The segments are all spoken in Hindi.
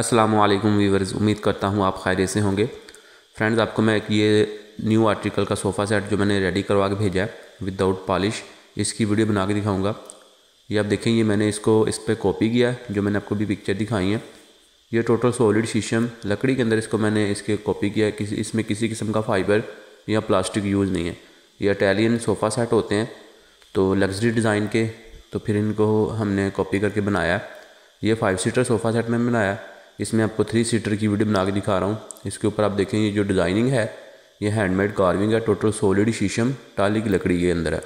अस्सलाम वालेकुम वीवर्स उम्मीद करता हूँ आप खैर से होंगे फ्रेंड्स आपको मैं ये न्यू आर्टिकल का सोफ़ा सेट जो मैंने रेडी करवा के भेजा है विदाउट पॉलिश इसकी वीडियो बना के दिखाऊँगा ये आप देखेंगे मैंने इसको इस पर कॉपी किया है जो मैंने आपको भी पिक्चर दिखाई है ये टोटल सॉलिड शीशम लकड़ी के अंदर इसको मैंने इसके कॉपी किया है किसी इसमें किसी किस्म का फाइबर या प्लास्टिक यूज़ नहीं है ये इटालियन सोफ़ा सेट होते हैं तो लग्जरी डिज़ाइन के तो फिर इनको हमने कॉपी करके बनाया ये फाइव सीटर सोफ़ा सेट में बनाया इसमें आपको थ्री सीटर की वीडियो बना के दिखा रहा हूँ इसके ऊपर आप देखें ये जो डिज़ाइनिंग है ये हैंडमेड कार्विंग है टोटल सोलिड शीशम टाली की लकड़ी के अंदर है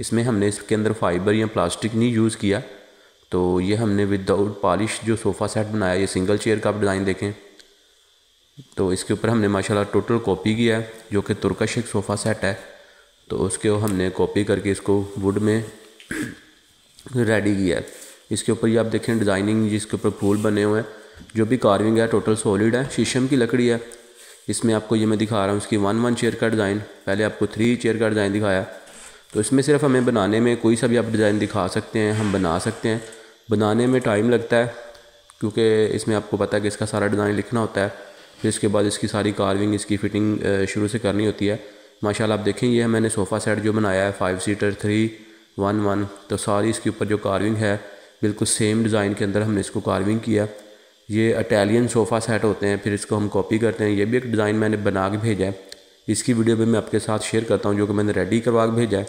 इसमें हमने इसके अंदर फाइबर या प्लास्टिक नहीं यूज़ किया तो ये हमने विदाउट पॉलिश जो सोफ़ा सेट बनाया ये सिंगल चेयर का आप डिज़ाइन देखें तो इसके ऊपर हमने माशाल्लाह टोटल कॉपी किया है जो कि तुर्कश एक सोफ़ा सेट है तो उसके हमने कॉपी करके इसको वुड में रेडी किया है इसके ऊपर ये आप देखें डिज़ाइनिंग जिसके ऊपर फूल बने हुए हैं जो भी कार्विंग है टोटल सॉलिड है शीशम की लकड़ी है इसमें आपको ये मैं दिखा रहा हूँ इसकी वन वन चेयर का डिज़ाइन पहले आपको थ्री चेयर का डिज़ाइन दिखाया तो इसमें सिर्फ हमें बनाने में कोई सा भी आप डिज़ाइन दिखा सकते हैं हम बना सकते हैं बनाने में टाइम लगता है क्योंकि इसमें आपको पता है कि इसका सारा डिज़ाइन लिखना होता है फिर इसके बाद इसकी सारी कार्विंग इसकी फ़िटिंग शुरू से करनी होती है माशाल्लाह आप देखें ये मैंने सोफ़ा सेट जो बनाया है five seater three one one तो सारी इसके ऊपर जो कार्विंग है बिल्कुल सेम डिज़ाइन के अंदर हमने इसको कार्विंग किया ये अटैलियन सोफ़ा सेट होते हैं फिर इसको हम कॉपी करते हैं ये भी एक डिज़ाइन मैंने बना के भेजा है इसकी वीडियो भी मैं आपके साथ शेयर करता हूँ जो कि मैंने रेडी करवा के भेजा है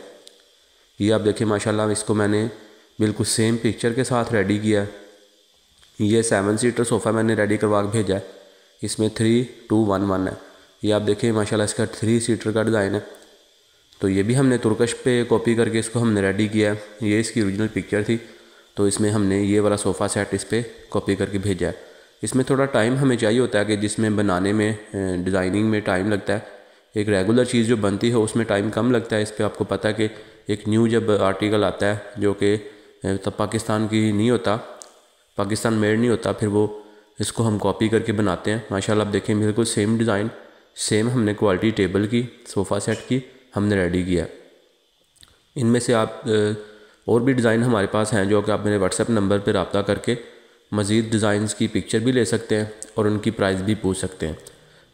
ये आप देखिए माशाल्लाह इसको मैंने बिल्कुल सेम पिक्चर के साथ रेडी किया है ये सेवन सीटर सोफ़ा मैंने रेडी करवा के भेजा है इसमें थ्री टू वन वन है ये आप देखिए माशाला इसका थ्री सीटर का डिज़ाइन है तो ये भी हमने तुर्कश पे कॉपी करके इसको हमने रेडी किया है ये इसकी ओरिजिनल पिक्चर थी तो इसमें हमने ये वाला सोफ़ा सेट इस पर कॉपी करके भेजा है इसमें थोड़ा टाइम हमें चाहिए होता है कि जिसमें बनाने में डिज़ाइनिंग में टाइम लगता है एक रेगुलर चीज़ जो बनती है उसमें टाइम कम लगता है इस पर आपको पता है कि एक न्यू जब आर्टिकल आता है जो कि तब पाकिस्तान की नहीं होता पाकिस्तान मेड नहीं होता फिर वो इसको हम कॉपी करके बनाते हैं माशाल्लाह आप देखें बिल्कुल सेम डिज़ाइन सेम हमने क्वालिटी टेबल की सोफ़ा सेट की हमने रेडी किया इनमें से आप और भी डिज़ाइन हमारे पास हैं जो कि आप मेरे व्हाट्सएप नंबर पर रबता करके मज़ीद डिज़ाइन की पिक्चर भी ले सकते हैं और उनकी प्राइस भी पूछ सकते हैं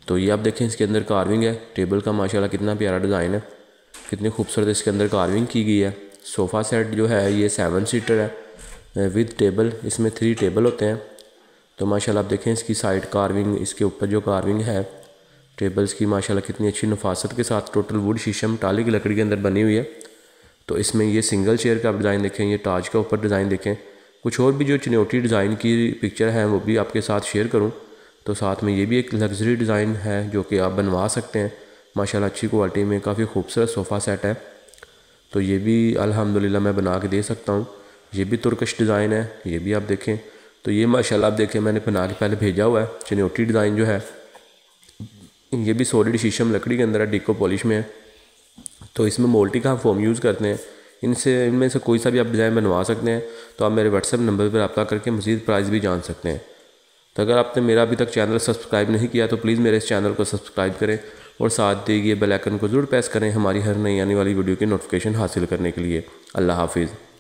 तो ये आप देखें इसके अंदर कार्विंग है टेबल का माशाल्लाह कितना प्यारा डिज़ाइन है कितनी खूबसूरत इसके अंदर कार्विंग की गई है सोफ़ा सेट जो है ये सेवन सीटर है विद टेबल इसमें थ्री टेबल होते हैं तो माशाला आप देखें इसकी साइड कार्विंग इसके ऊपर जो कार्विंग है टेबल्स की माशाला कितनी अच्छी नफासत के साथ टोटल वुड शीशम टाली की लकड़ी के अंदर बनी हुई है तो इसमें ये सिंगल चेयर का आप डिज़ाइन देखें ये टाज का ऊपर डिज़ाइन देखें कुछ और भी जो चुनौती डिज़ाइन की पिक्चर है वो भी आपके साथ शेयर करूँ तो साथ में ये भी एक लग्जरी डिज़ाइन है जो कि आप बनवा सकते हैं माशाल्लाह अच्छी क्वालिटी में काफ़ी खूबसूरत सोफ़ा सेट है तो ये भी अल्हम्दुलिल्लाह मैं बना के दे सकता हूँ ये भी तुर्कश डिज़ाइन है ये भी आप देखें तो ये माशाल्लाह आप देखें मैंने बना के पहले भेजा हुआ है चनौटी डिज़ाइन जो है ये भी सॉलिड शीशम लकड़ी के अंदर है डिको पॉलिश में है तो इसमें मोल्टी का फॉर्म यूज़ करते हैं इनसे इनमें से कोई सा भी आप डिज़ाइन बनवा सकते हैं तो आप मेरे व्हाट्सएप नंबर पर रब्ता करके मज़ीद प्राइस भी जान सकते हैं तो अगर आपने मेरा अभी तक चैनल सब्सक्राइब नहीं किया तो प्लीज़ मेरे इस चैनल को सब्सक्राइब करें और साथ दिए गए बेलैकन को ज़रूर प्रेस करें हमारी हर नई आने वाली वीडियो की नोटिफिकेशन हासिल करने के लिए अल्लाह हाफिज़